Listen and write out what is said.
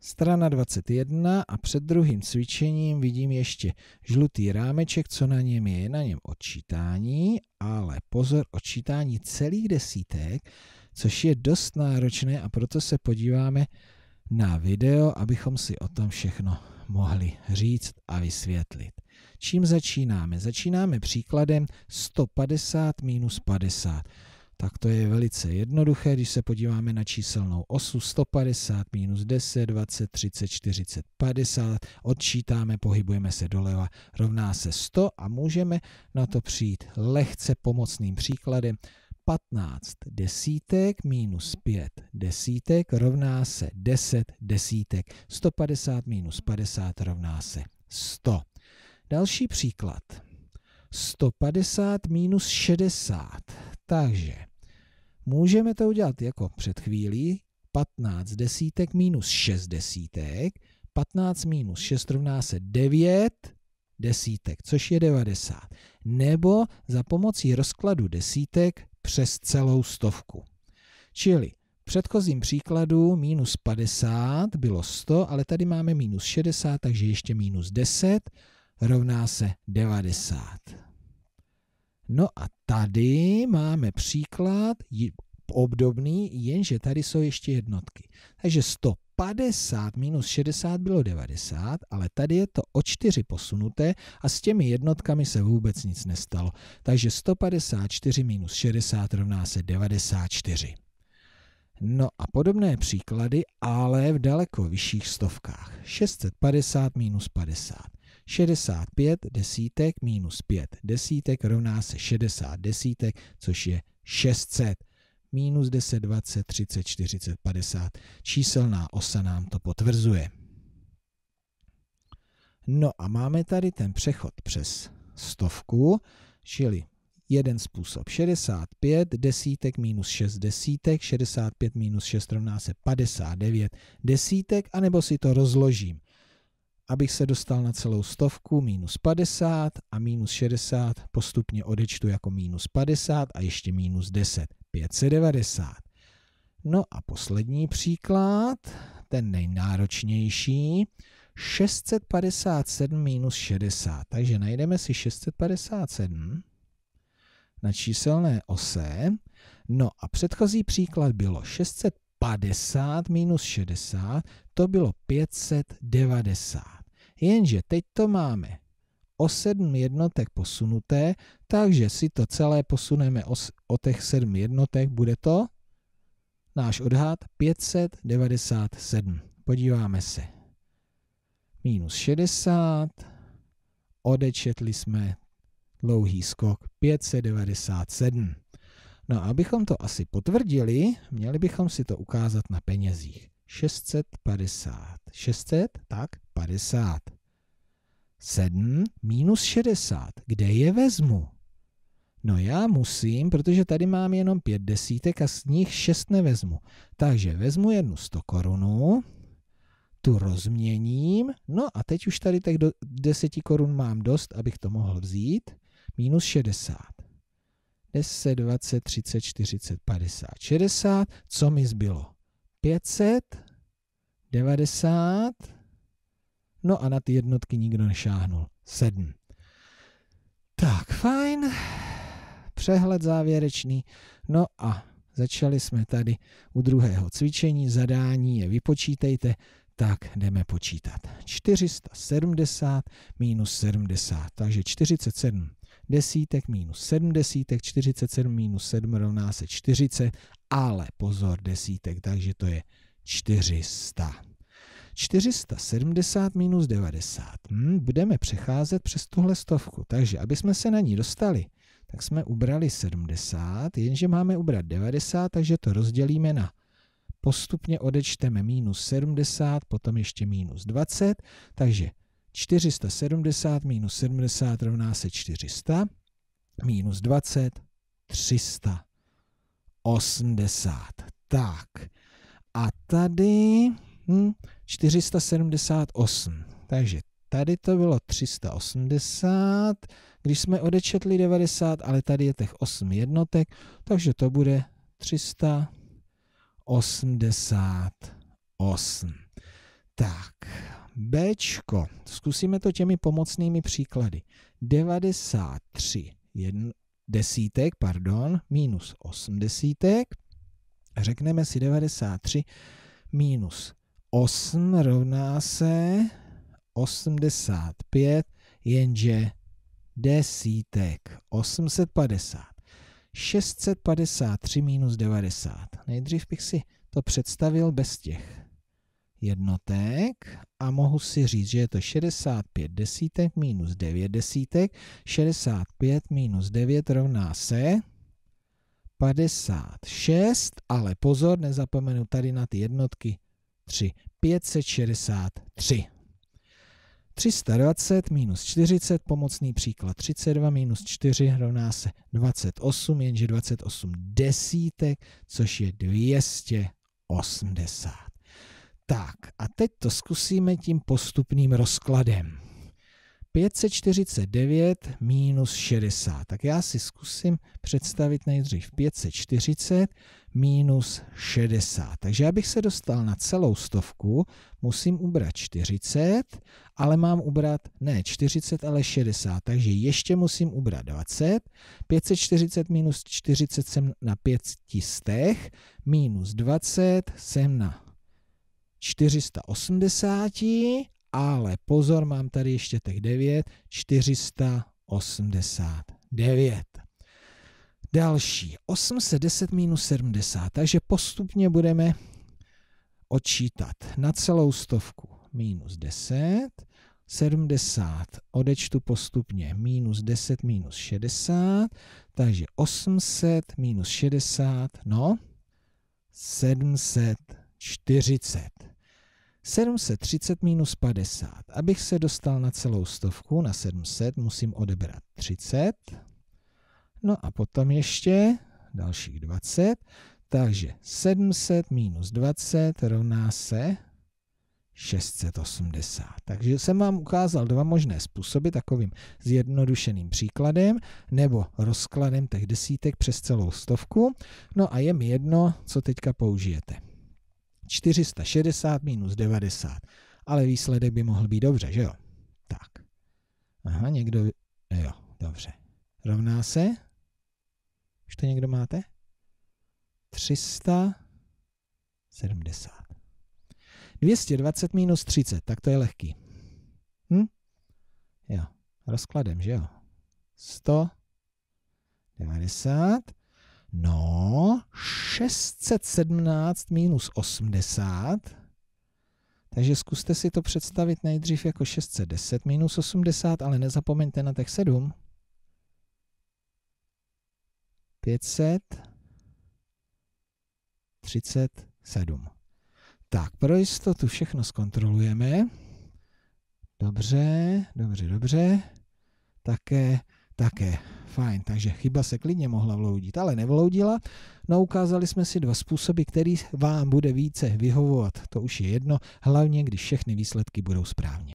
Strana 21 a před druhým cvičením vidím ještě žlutý rámeček, co na něm je. na něm odčítání, ale pozor, odčítání celých desítek, což je dost náročné a proto se podíváme na video, abychom si o tom všechno mohli říct a vysvětlit. Čím začínáme? Začínáme příkladem 150 minus 50 tak to je velice jednoduché, když se podíváme na číselnou osu 150 minus 10, 20, 30, 40, 50, odčítáme, pohybujeme se doleva, rovná se 100 a můžeme na to přijít lehce pomocným příkladem. 15 desítek minus 5 desítek rovná se 10 desítek. 150 minus 50 rovná se 100. Další příklad. 150 minus 60. Takže Můžeme to udělat jako před chvílí. 15 desítek minus 6 desítek. 15 minus 6 rovná se 9 desítek, což je 90. Nebo za pomocí rozkladu desítek přes celou stovku. Čili v předchozím příkladu minus 50 bylo 100, ale tady máme minus 60, takže ještě minus 10 rovná se 90. No a tady máme příklad obdobný, jenže tady jsou ještě jednotky. Takže 150 minus 60 bylo 90, ale tady je to o 4 posunuté a s těmi jednotkami se vůbec nic nestalo. Takže 154 minus 60 rovná se 94. No a podobné příklady, ale v daleko vyšších stovkách. 650 minus 50. 65 desítek minus 5 desítek rovná se 60 desítek, což je 600. Minus 10, 20, 30, 40, 50. Číselná osa nám to potvrzuje. No a máme tady ten přechod přes stovku, čili jeden způsob 65 desítek minus 6 desítek, 65 minus 6 rovná se 59 desítek, anebo si to rozložím abych se dostal na celou stovku, minus 50 a minus 60 postupně odečtu jako minus 50 a ještě minus 10, 590. No a poslední příklad, ten nejnáročnější, 657 minus 60. Takže najdeme si 657 na číselné ose. No a předchozí příklad bylo 650 minus 60, to bylo 590. Jenže teď to máme o 7 jednotek posunuté, takže si to celé posuneme o, o těch 7 jednotek, bude to náš odhad 597. Podíváme se. Minus 60, odečetli jsme dlouhý skok 597. No a abychom to asi potvrdili, měli bychom si to ukázat na penězích. 650. 600, tak 50. 7 minus 60. Kde je vezmu? No já musím, protože tady mám jenom pět desítek a z nich šest nevezmu. Takže vezmu jednu 100 korunu, tu rozměním, no a teď už tady těch do 10 korun mám dost, abych to mohl vzít. Minus 60. 10, 20, 30, 40, 50, 60. Co mi zbylo? 590, no a na ty jednotky nikdo nešáhnul, 7. Tak, fajn, přehled závěrečný, no a začali jsme tady u druhého cvičení, zadání je vypočítejte, tak jdeme počítat. 470 minus 70, takže 47 desítek minus 7 desítek, 47 minus 7 rovná se 40 ale pozor desítek, takže to je 400. 470 minus 90. Hmm, budeme přecházet přes tuhle stovku, takže aby jsme se na ní dostali, tak jsme ubrali 70, jenže máme ubrat 90, takže to rozdělíme na postupně odečteme minus 70, potom ještě minus 20, takže 470 minus 70 rovná se 400, minus 20, 300. 80. Tak. A tady hm, 478. Takže tady to bylo 380, když jsme odečetli 90, ale tady je těch 8 jednotek, takže to bude 388. Tak, Bčko. Zkusíme to těmi pomocnými příklady. 93 jedn, desítek, pardon, minus 8 desítek. Řekneme si 93 minus 8 rovná se 85, jenže desítek 850. 653 minus 90. Nejdřív bych si to představil bez těch jednotek a mohu si říct, že je to 65 desítek minus 9 desítek. 65 minus 9 rovná se 56, ale pozor, nezapomenu tady na ty jednotky 3. 563. 320 minus 40, pomocný příklad 32 minus 4 rovná se 28, jenže 28 desítek, což je 280. Tak a teď to zkusíme tím postupným rozkladem. 549 minus 60. Tak já si zkusím představit nejdřív 540 minus 60. Takže abych se dostal na celou stovku, musím ubrat 40, ale mám ubrat ne 40, ale 60. Takže ještě musím ubrat 20. 540 minus 40 jsem na 500, minus 20 jsem na 480, ale pozor, mám tady ještě těch 9, 489. Další, 810 minus 70, takže postupně budeme odčítat na celou stovku minus 10, 70 odečtu postupně minus 10 minus 60, takže 800 minus 60, no, 700 40. 730 minus 50. Abych se dostal na celou stovku, na 700, musím odebrat 30. No a potom ještě dalších 20. Takže 700 minus 20 rovná se 680. Takže jsem vám ukázal dva možné způsoby, takovým zjednodušeným příkladem nebo rozkladem těch desítek přes celou stovku. No a je mi jedno, co teďka použijete. 460 minus 90. Ale výsledek by mohl být dobře, že jo? Tak. Aha, někdo... Jo, dobře. Rovná se... Už to někdo máte? 370. 220 minus 30, tak to je lehký. Hm? Jo, rozkladem, že jo? 190 No, 617 minus 80, takže zkuste si to představit nejdřív jako 610 minus 80, ale nezapomeňte na těch 7. 500, 37. Tak, pro jistotu všechno zkontrolujeme. Dobře, dobře, dobře. Také, také Fajn, takže chyba se klidně mohla vloudit, ale nevloudila. No ukázali jsme si dva způsoby, který vám bude více vyhovovat. To už je jedno, hlavně když všechny výsledky budou správně.